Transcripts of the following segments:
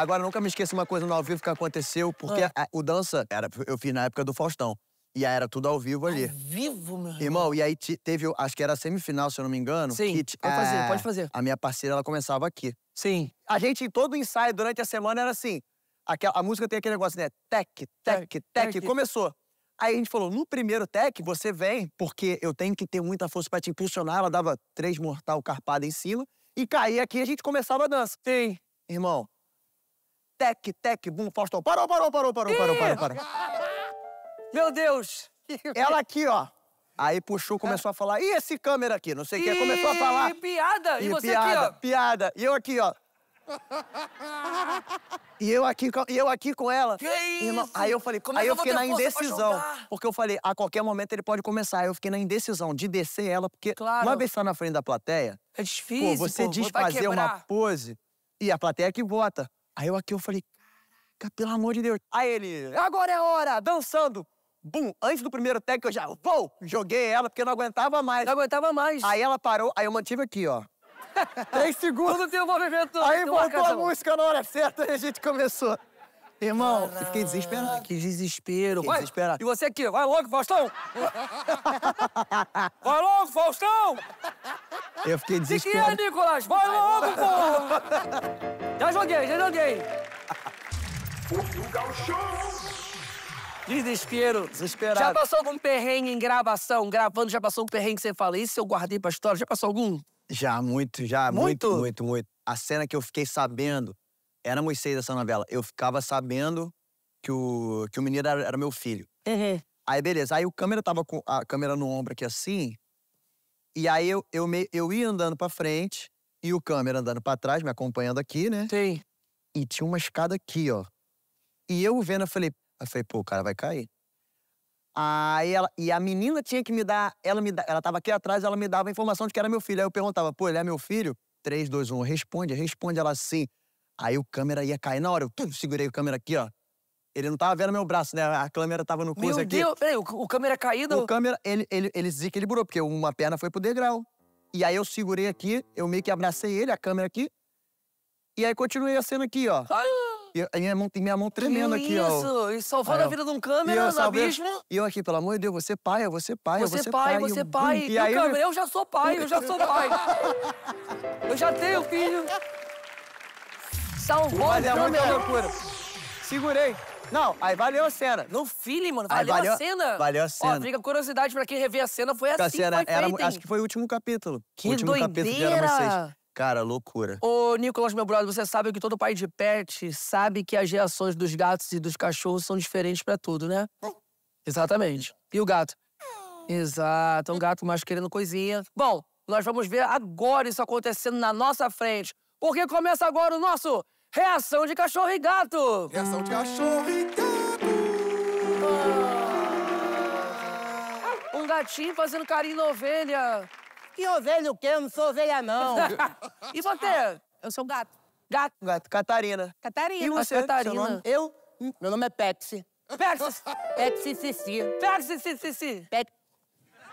Agora, nunca me esqueço uma coisa no ao vivo que aconteceu, porque ah. a, o dança, era, eu fiz na época do Faustão. E era tudo ao vivo ali. Ao vivo, meu irmão? Irmão, e aí teve, acho que era a semifinal, se eu não me engano. Sim, que, pode é, fazer, pode fazer. A minha parceira, ela começava aqui. Sim. A gente, todo o ensaio durante a semana era assim. Aquela, a música tem aquele negócio, né? Tec, tec, tec, tec. Começou. Aí a gente falou, no primeiro tec, você vem, porque eu tenho que ter muita força para te impulsionar. Ela dava três mortal carpada em cima. E caía aqui e a gente começava a dança. Sim. Irmão, tec, tec, bum, Faustão. Parou, parou, parou, parou, Ih! parou, parou, parou. Meu Deus! Ela aqui, ó. Aí puxou, começou a falar, e esse câmera aqui, não sei o que, começou a falar. E piada, e, e você piada, aqui, ó. Piada, e eu aqui, ó. E eu aqui, e eu aqui com ela. Que Irmão, isso? Aí eu falei, Como é aí eu, eu fiquei na indecisão. Porque eu falei, a qualquer momento ele pode começar. Aí eu fiquei na indecisão de descer ela, porque claro. uma vez só na frente da plateia. É difícil. Pô, você pô, diz fazer uma pose e a plateia é que vota. Aí eu aqui eu falei, caraca, pelo amor de Deus. Aí ele, agora é hora, dançando. Bum, antes do primeiro tag eu já, vou, joguei ela porque eu não aguentava mais. Não aguentava mais. Aí ela parou, aí eu mantive aqui, ó. Três segundos. Todo teu movimento. Aí voltou a música na hora certa e a gente começou. Irmão, eu fiquei desesperado. Que desespero, fiquei vai. desesperado. E você aqui, vai logo, Faustão! vai logo, Faustão! Eu fiquei desesperado. O que é, Nicolas? Vai logo, porra! Já joguei, já joguei. Portugal Show! Desespero. Desesperado. Já passou algum perrengue em gravação, gravando? Já passou um perrengue que você fala, isso eu guardei pra história? Já passou algum? Já, muito, já. Muito? Muito, muito, muito. A cena que eu fiquei sabendo, era Moisés dessa novela, eu ficava sabendo que o, que o menino era, era meu filho. Uhum. Aí, beleza. Aí o câmera tava com a câmera no ombro aqui assim, e aí eu, eu, me, eu ia andando pra frente, e o câmera andando para trás, me acompanhando aqui, né? Sim. E tinha uma escada aqui, ó. E eu vendo, eu falei, eu falei, pô, o cara vai cair. Aí ela, e a menina tinha que me dar, ela me ela tava aqui atrás, ela me dava a informação de que era meu filho. Aí eu perguntava, pô, ele é meu filho? 3, 2, 1, responde, responde ela assim. Aí o câmera ia cair na hora, eu tum, segurei o câmera aqui, ó. Ele não tava vendo meu braço, né? A câmera tava no coisa aqui. Meu Deus, peraí, o, o câmera caído? O câmera, ele, ele, ele, ele desequilibrou, porque uma perna foi pro degrau. E aí eu segurei aqui, eu meio que abracei ele, a câmera aqui. E aí continuei a cena aqui, ó. Ah! E a minha mão, tem minha mão tremendo que aqui, isso? ó. Isso, e salvando a vida de um câmera, na abismo. E eu aqui, pelo amor de Deus, você é pai, eu você é pai, você, você é pai. Você pai, você pai. E, aí, câmera, eu... eu já sou pai, eu já sou pai. eu já tenho filho. Salvou Olha, a câmera. Segurei. Não, aí valeu a cena. No feeling, mano, valeu, valeu, a cena. Valeu a cena. Ó, fica curiosidade pra quem rever a cena, foi assim a cena que foi era, Acho que foi o último capítulo. Que o último doideira. capítulo de Era Vocês. Cara, loucura. Ô, Nicolas, meu brother, você sabe que todo pai de pet sabe que as reações dos gatos e dos cachorros são diferentes pra tudo, né? Exatamente. E o gato? Exato, é um gato mais querendo coisinha. Bom, nós vamos ver agora isso acontecendo na nossa frente. Porque começa agora o nosso Reação de cachorro e gato! Reação de cachorro e gato! Um gatinho fazendo carinho na ovelha. Que ovelha o quê? Eu não sou ovelha, não. e você? Eu sou gato. Gato. Gato. Catarina. Catarina. E você? Catarina. Eu? Meu nome é Pepsi. Pepsi. Pepsi Cici. Pepsi Cici. Pepsi.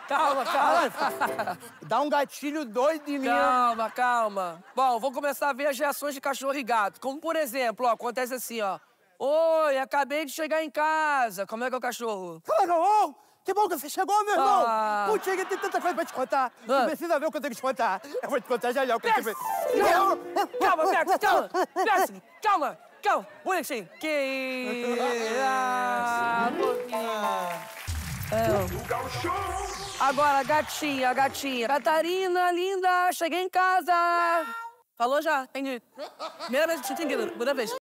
Calma, calma. Dá um gatilho doido em mim. Né? Calma, calma. Bom, vou começar a ver as reações de cachorro e gato. Como, por exemplo, ó, acontece assim, ó. Oi, acabei de chegar em casa. Como é que é o cachorro? Cara, oh, que bom que você chegou, meu irmão. Ah. Putz, tem tanta coisa pra te contar. Ah. precisa ver o que eu tenho que te contar. Eu vou te contar já já o que eu tenho que... Calma, Pex, calma. Pex, calma, calma. Olha que... Que... Ah, pouquinho. É. Agora, gatinha, gatinha. Catarina, linda, cheguei em casa. Falou já, entendi. Primeira vez que tinha entendido, segunda vez.